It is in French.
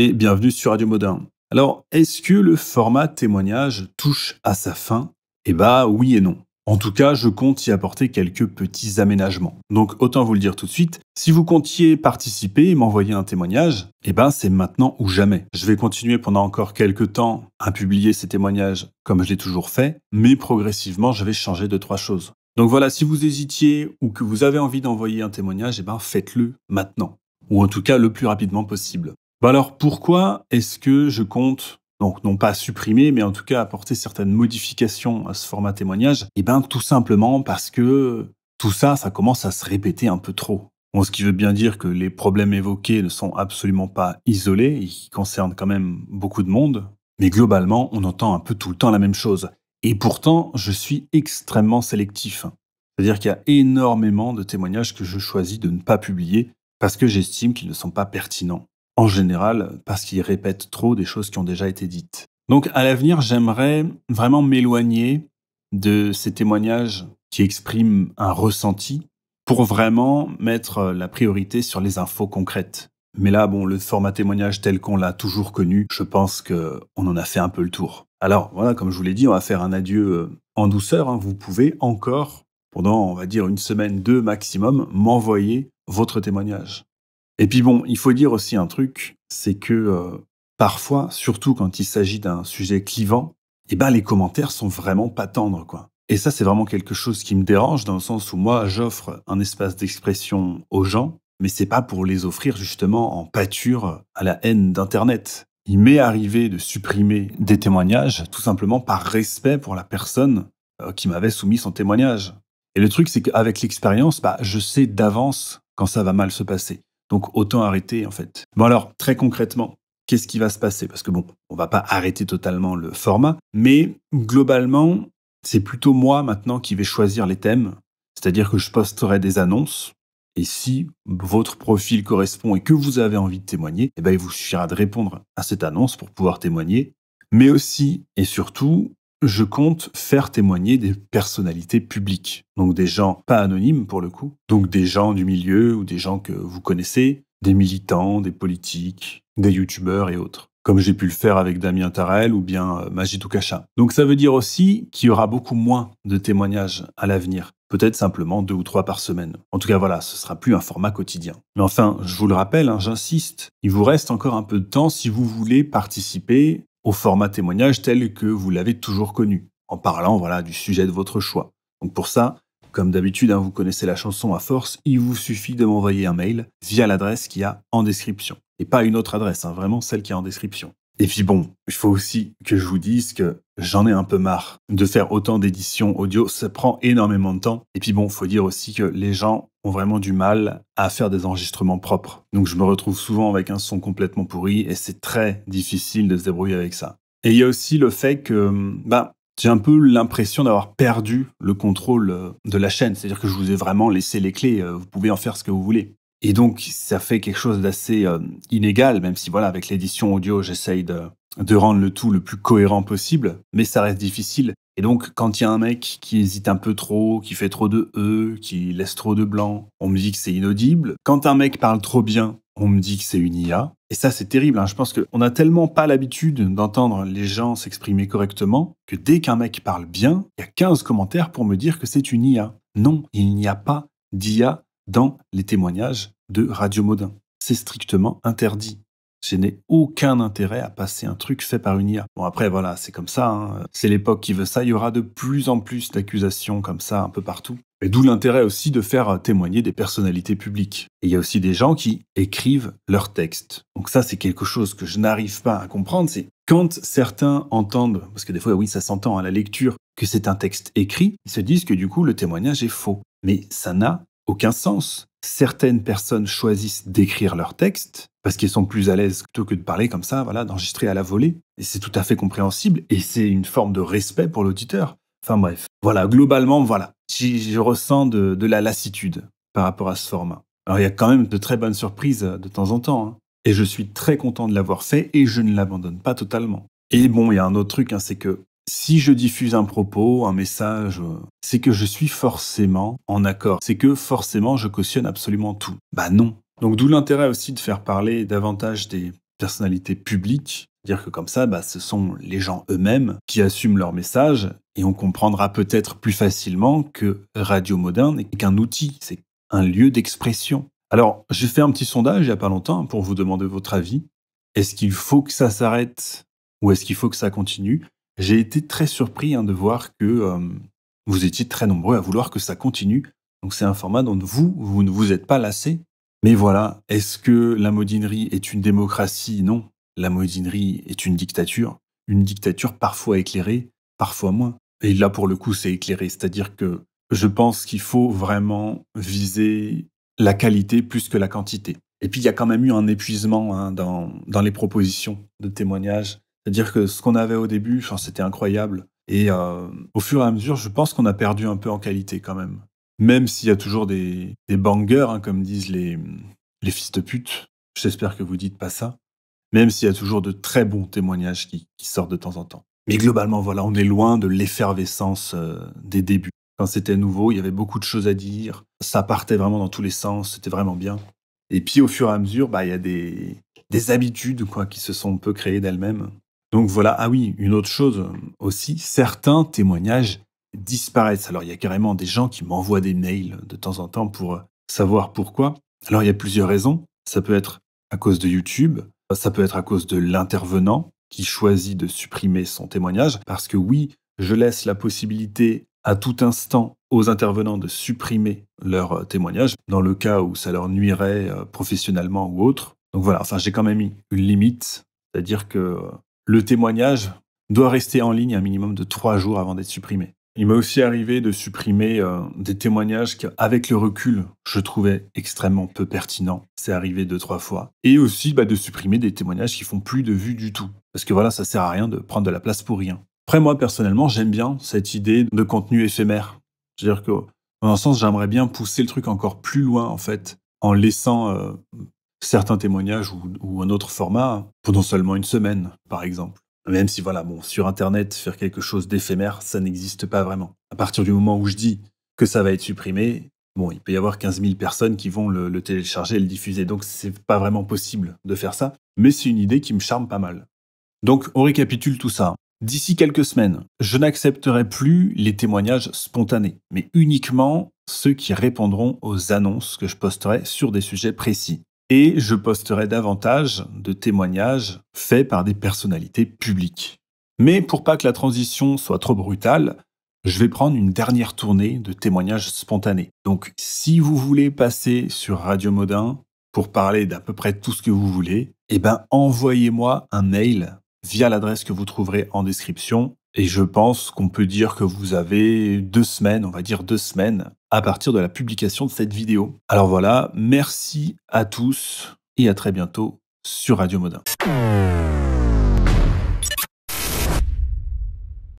et bienvenue sur Radio Moderne. Alors, est-ce que le format témoignage touche à sa fin Eh bah ben, oui et non. En tout cas, je compte y apporter quelques petits aménagements. Donc autant vous le dire tout de suite, si vous comptiez participer et m'envoyer un témoignage, eh ben c'est maintenant ou jamais. Je vais continuer pendant encore quelques temps à publier ces témoignages comme je l'ai toujours fait, mais progressivement je vais changer de trois choses. Donc voilà, si vous hésitiez ou que vous avez envie d'envoyer un témoignage, eh ben faites-le maintenant. Ou en tout cas le plus rapidement possible. Bah alors pourquoi est-ce que je compte donc non pas supprimer, mais en tout cas apporter certaines modifications à ce format témoignage Eh bien tout simplement parce que tout ça, ça commence à se répéter un peu trop. ce qui veut bien dire que les problèmes évoqués ne sont absolument pas isolés, et qui concernent quand même beaucoup de monde, mais globalement on entend un peu tout le temps la même chose. Et pourtant, je suis extrêmement sélectif. C'est-à-dire qu'il y a énormément de témoignages que je choisis de ne pas publier parce que j'estime qu'ils ne sont pas pertinents en général parce qu'ils répètent trop des choses qui ont déjà été dites. Donc à l'avenir, j'aimerais vraiment m'éloigner de ces témoignages qui expriment un ressenti pour vraiment mettre la priorité sur les infos concrètes. Mais là, bon, le format témoignage tel qu'on l'a toujours connu, je pense qu'on en a fait un peu le tour. Alors voilà, comme je vous l'ai dit, on va faire un adieu euh, en douceur. Hein. Vous pouvez encore, pendant, on va dire, une semaine, deux maximum, m'envoyer votre témoignage. Et puis bon, il faut dire aussi un truc, c'est que euh, parfois, surtout quand il s'agit d'un sujet clivant, eh ben, les commentaires sont vraiment pas tendres, Et ça, c'est vraiment quelque chose qui me dérange dans le sens où moi, j'offre un espace d'expression aux gens, mais c'est pas pour les offrir justement en pâture à la haine d'Internet. Il m'est arrivé de supprimer des témoignages tout simplement par respect pour la personne euh, qui m'avait soumis son témoignage. Et le truc, c'est qu'avec l'expérience, bah, je sais d'avance quand ça va mal se passer. Donc autant arrêter en fait. Bon alors, très concrètement, qu'est-ce qui va se passer Parce que bon, on va pas arrêter totalement le format, mais globalement, c'est plutôt moi maintenant qui vais choisir les thèmes. C'est-à-dire que je posterai des annonces. Et si votre profil correspond et que vous avez envie de témoigner, eh bien il vous suffira de répondre à cette annonce pour pouvoir témoigner. Mais aussi et surtout, je compte faire témoigner des personnalités publiques, donc des gens pas anonymes pour le coup, donc des gens du milieu ou des gens que vous connaissez, des militants, des politiques, des youtubeurs et autres, comme j'ai pu le faire avec Damien Tarel ou bien euh, Magito Kacha. Donc ça veut dire aussi qu'il y aura beaucoup moins de témoignages à l'avenir. Peut-être simplement deux ou trois par semaine. En tout cas, voilà, ce sera plus un format quotidien. Mais enfin, je vous le rappelle, hein, j'insiste, il vous reste encore un peu de temps si vous voulez participer au format témoignage tel que vous l'avez toujours connu, en parlant voilà du sujet de votre choix. Donc pour ça, comme d'habitude, hein, vous connaissez la chanson à force, il vous suffit de m'envoyer un mail via l'adresse qui y a en description. Et pas une autre adresse, hein, vraiment celle qui est en description. Et puis bon, il faut aussi que je vous dise que j'en ai un peu marre de faire autant d'éditions audio, ça prend énormément de temps. Et puis bon, faut dire aussi que les gens vraiment du mal à faire des enregistrements propres. Donc je me retrouve souvent avec un son complètement pourri et c'est très difficile de se débrouiller avec ça. Et il y a aussi le fait que bah, j'ai un peu l'impression d'avoir perdu le contrôle euh, de la chaîne, c'est-à-dire que je vous ai vraiment laissé les clés, euh, vous pouvez en faire ce que vous voulez. Et donc ça fait quelque chose d'assez euh, inégal, même si voilà, avec l'édition audio, j'essaye de, de rendre le tout le plus cohérent possible, mais ça reste difficile. Et donc, quand il y a un mec qui hésite un peu trop, qui fait trop de E, qui laisse trop de blanc, on me dit que c'est inaudible. Quand un mec parle trop bien, on me dit que c'est une IA. Et ça, c'est terrible. Hein. Je pense qu'on n'a tellement pas l'habitude d'entendre les gens s'exprimer correctement que dès qu'un mec parle bien, il y a 15 commentaires pour me dire que c'est une IA. Non, il n'y a pas d'IA dans les témoignages de Radio Modin. C'est strictement interdit. Je n'ai aucun intérêt à passer un truc fait par une IA. Bon, après, voilà, c'est comme ça. Hein. C'est l'époque qui veut ça. Il y aura de plus en plus d'accusations comme ça un peu partout. Et d'où l'intérêt aussi de faire euh, témoigner des personnalités publiques. Et il y a aussi des gens qui écrivent leurs textes. Donc ça, c'est quelque chose que je n'arrive pas à comprendre. C'est quand certains entendent, parce que des fois, oui, ça s'entend à la lecture, que c'est un texte écrit, ils se disent que du coup, le témoignage est faux. Mais ça n'a aucun sens certaines personnes choisissent d'écrire leur texte, parce qu'elles sont plus à l'aise plutôt que de parler comme ça, voilà, d'enregistrer à la volée. Et c'est tout à fait compréhensible et c'est une forme de respect pour l'auditeur. Enfin bref, voilà, globalement, voilà. Je ressens de, la lassitude par rapport à ce format. Alors il y a quand même de très bonnes surprises de temps en temps. Hein. Et je suis très content de l'avoir fait et je ne l'abandonne pas totalement. Et bon, il y a un autre truc, hein, c'est que si je diffuse un propos, un message, c'est que je suis forcément en accord. C'est que forcément je cautionne absolument tout. Bah non. Donc d'où l'intérêt aussi de faire parler davantage des personnalités publiques. Dire que comme ça, bah, ce sont les gens eux-mêmes qui assument leur message et on comprendra peut-être plus facilement que Radio Moderne n'est qu'un outil, c'est un lieu d'expression. Alors, j'ai fait un petit sondage il n'y a pas longtemps pour vous demander votre avis. Est-ce qu'il faut que ça s'arrête ou est-ce qu'il faut que ça continue j'ai été très surpris hein, de voir que vous étiez très nombreux à vouloir que ça continue. Donc c'est un format dont vous, vous ne vous êtes pas lassé. Mais voilà, est-ce que la modinerie est une démocratie Non, la modinerie est une dictature. Une dictature parfois éclairée, parfois moins. Et là, pour le coup, c'est éclairé. C'est-à-dire que je pense qu'il faut vraiment viser la qualité plus que la quantité. Et puis, il y a quand même eu un épuisement hein, dans, dans les propositions de témoignages c'est-à-dire que ce qu'on avait au début, c'était incroyable. Et euh, au fur et à mesure, je pense qu'on a perdu un peu en qualité quand même. Même s'il y a toujours des, des bangers, hein, comme disent les, les fils de pute. J'espère que vous dites pas ça. Même s'il y a toujours de très bons témoignages qui, sortent de temps en temps. Mais globalement, voilà, on est loin de l'effervescence euh, des débuts. Quand c'était nouveau, il y avait beaucoup de choses à dire. Ça partait vraiment dans tous les sens. C'était vraiment bien. Et puis, au fur et à mesure, bah, il y a des, des habitudes quoi, qui se sont un peu créées d'elles-mêmes. Donc voilà, ah oui, une autre chose euh, aussi, certains témoignages disparaissent. Alors il y a carrément des gens qui m'envoient des mails de temps en temps pour euh, savoir pourquoi. Alors il y a plusieurs raisons. Ça peut être à cause de YouTube, ça peut être à cause de l'intervenant qui choisit de supprimer son témoignage, parce que oui, je laisse la possibilité à tout instant aux intervenants de supprimer leur euh, témoignage dans le cas où ça leur nuirait professionnellement ou autre. Donc voilà, enfin j'ai quand même mis une limite, c'est-à-dire que le témoignage doit rester en ligne un minimum de trois jours avant d'être supprimé. Il m'est aussi arrivé de supprimer euh, des témoignages qu'avec le recul, je trouvais extrêmement peu pertinents. C'est arrivé deux, trois fois. Et aussi bah, de supprimer des témoignages qui font plus de vues du tout. Parce que voilà, ça sert à rien de prendre de la place pour rien. Après, moi, personnellement, j'aime bien cette idée de contenu éphémère. C'est-à-dire que, un sens, j'aimerais bien pousser le truc encore plus loin, en fait, en laissant euh, certains témoignages ou, un autre format pendant seulement une semaine, par exemple. Même si, voilà, bon, sur Internet, faire quelque chose d'éphémère, ça n'existe pas vraiment. À partir du moment où je dis que ça va être supprimé, bon, il peut y avoir 15 000 personnes qui vont le, le télécharger et le diffuser. Donc, c'est pas vraiment possible de faire ça. Mais c'est une idée qui me charme pas mal. Donc, on récapitule tout ça. D'ici quelques semaines, je n'accepterai plus les témoignages spontanés, mais uniquement ceux qui répondront aux annonces que je posterai sur des sujets précis et je posterai davantage de témoignages faits par des personnalités publiques. Mais pour pas que la transition soit trop brutale, je vais prendre une dernière tournée de témoignages spontanés. Donc si vous voulez passer sur Radio Modin pour parler d'à peu près tout ce que vous voulez, eh ben envoyez-moi un mail via l'adresse que vous trouverez en description. Et je pense qu'on peut dire que vous avez deux semaines, on va dire deux semaines, à partir de la publication de cette vidéo. Alors voilà, merci à tous et à très bientôt sur Radio Modin.